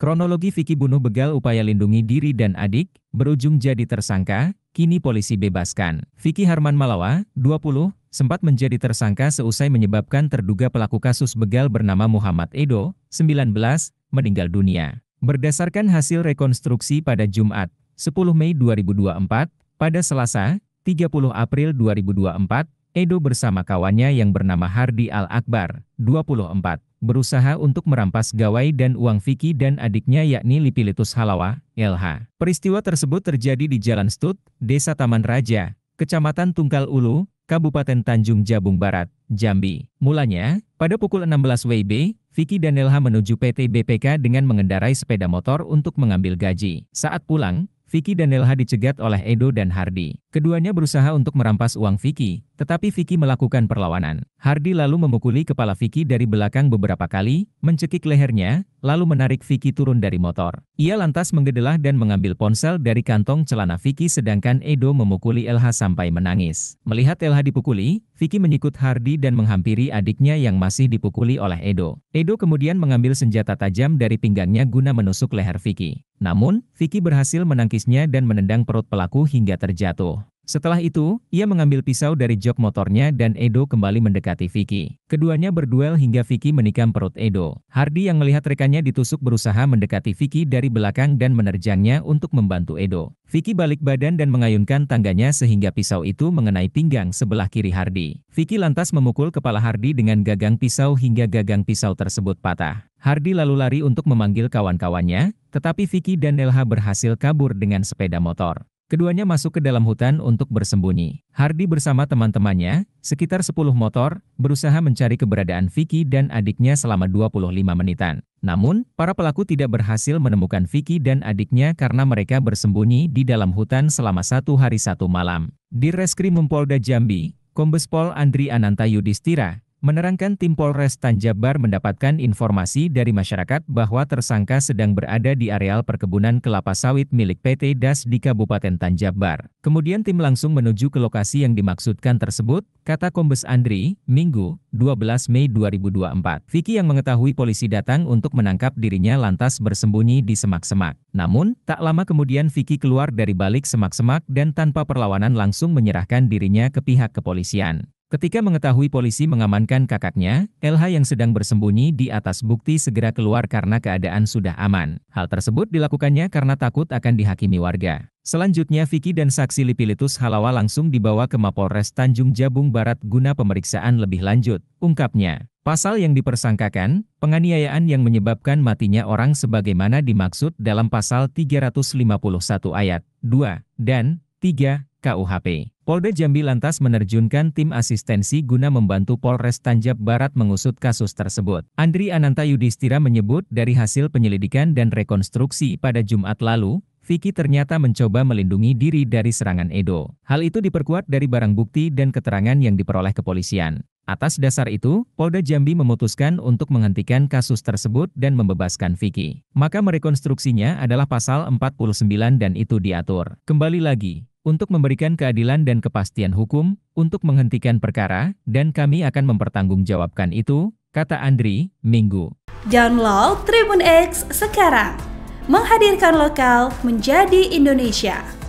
Kronologi Vicky bunuh begal upaya lindungi diri dan adik, berujung jadi tersangka, kini polisi bebaskan. Vicky Harman Malawa, 20, sempat menjadi tersangka seusai menyebabkan terduga pelaku kasus begal bernama Muhammad Edo, 19, meninggal dunia. Berdasarkan hasil rekonstruksi pada Jumat, 10 Mei 2024, pada Selasa, 30 April 2024, Edo bersama kawannya yang bernama Hardi Al-Akbar, 24, berusaha untuk merampas gawai dan uang Vicky dan adiknya yakni Lipilitus Halawa, LH. Peristiwa tersebut terjadi di Jalan Stut, Desa Taman Raja, Kecamatan Tungkal Ulu, Kabupaten Tanjung Jabung Barat, Jambi. Mulanya, pada pukul 16 WIB, Vicky dan LH menuju PT BPK dengan mengendarai sepeda motor untuk mengambil gaji. Saat pulang, Vicky dan LH dicegat oleh Edo dan Hardi. Keduanya berusaha untuk merampas uang Vicky, tetapi Vicky melakukan perlawanan. Hardy lalu memukuli kepala Vicky dari belakang beberapa kali, mencekik lehernya, lalu menarik Vicky turun dari motor. Ia lantas menggedelah dan mengambil ponsel dari kantong celana Vicky sedangkan Edo memukuli LH sampai menangis. Melihat LH dipukuli, Vicky menyikut Hardy dan menghampiri adiknya yang masih dipukuli oleh Edo. Edo kemudian mengambil senjata tajam dari pinggangnya guna menusuk leher Vicky. Namun, Vicky berhasil menangkisnya dan menendang perut pelaku hingga terjatuh. Setelah itu, ia mengambil pisau dari jok motornya dan Edo kembali mendekati Vicky. Keduanya berduel hingga Vicky menikam perut Edo. Hardy yang melihat rekannya ditusuk berusaha mendekati Vicky dari belakang dan menerjangnya untuk membantu Edo. Vicky balik badan dan mengayunkan tangganya sehingga pisau itu mengenai pinggang sebelah kiri Hardy. Vicky lantas memukul kepala Hardy dengan gagang pisau hingga gagang pisau tersebut patah. Hardy lalu lari untuk memanggil kawan-kawannya, tetapi Vicky dan Elha berhasil kabur dengan sepeda motor. Keduanya masuk ke dalam hutan untuk bersembunyi. Hardi bersama teman-temannya, sekitar 10 motor, berusaha mencari keberadaan Vicky dan adiknya selama 25 menitan. Namun, para pelaku tidak berhasil menemukan Vicky dan adiknya karena mereka bersembunyi di dalam hutan selama satu hari satu malam. Di Reskrim Polda Jambi, Kombespol Andri Ananta Yudhistira, menerangkan tim Polres Tanjabar mendapatkan informasi dari masyarakat bahwa tersangka sedang berada di areal perkebunan kelapa sawit milik PT Das di Kabupaten Tanjabar. Kemudian tim langsung menuju ke lokasi yang dimaksudkan tersebut, kata Kombes Andri, Minggu, 12 Mei 2024. Vicky yang mengetahui polisi datang untuk menangkap dirinya lantas bersembunyi di semak-semak. Namun, tak lama kemudian Vicky keluar dari balik semak-semak dan tanpa perlawanan langsung menyerahkan dirinya ke pihak kepolisian. Ketika mengetahui polisi mengamankan kakaknya, LH yang sedang bersembunyi di atas bukti segera keluar karena keadaan sudah aman. Hal tersebut dilakukannya karena takut akan dihakimi warga. Selanjutnya Vicky dan saksi Lipilitus Halawa langsung dibawa ke Mapolres Tanjung Jabung Barat guna pemeriksaan lebih lanjut, ungkapnya. Pasal yang dipersangkakan, penganiayaan yang menyebabkan matinya orang sebagaimana dimaksud dalam pasal 351 ayat 2 dan 3 KUHP. Polda Jambi lantas menerjunkan tim asistensi guna membantu Polres Tanjab Barat mengusut kasus tersebut. Andri Ananta Yudhistira menyebut dari hasil penyelidikan dan rekonstruksi pada Jumat lalu, Vicky ternyata mencoba melindungi diri dari serangan Edo. Hal itu diperkuat dari barang bukti dan keterangan yang diperoleh kepolisian. Atas dasar itu, Polda Jambi memutuskan untuk menghentikan kasus tersebut dan membebaskan Vicky. Maka merekonstruksinya adalah pasal 49 dan itu diatur. Kembali lagi, untuk memberikan keadilan dan kepastian hukum, untuk menghentikan perkara, dan kami akan mempertanggungjawabkan itu, kata Andri, Minggu. Download Tribun X sekarang, menghadirkan lokal menjadi Indonesia.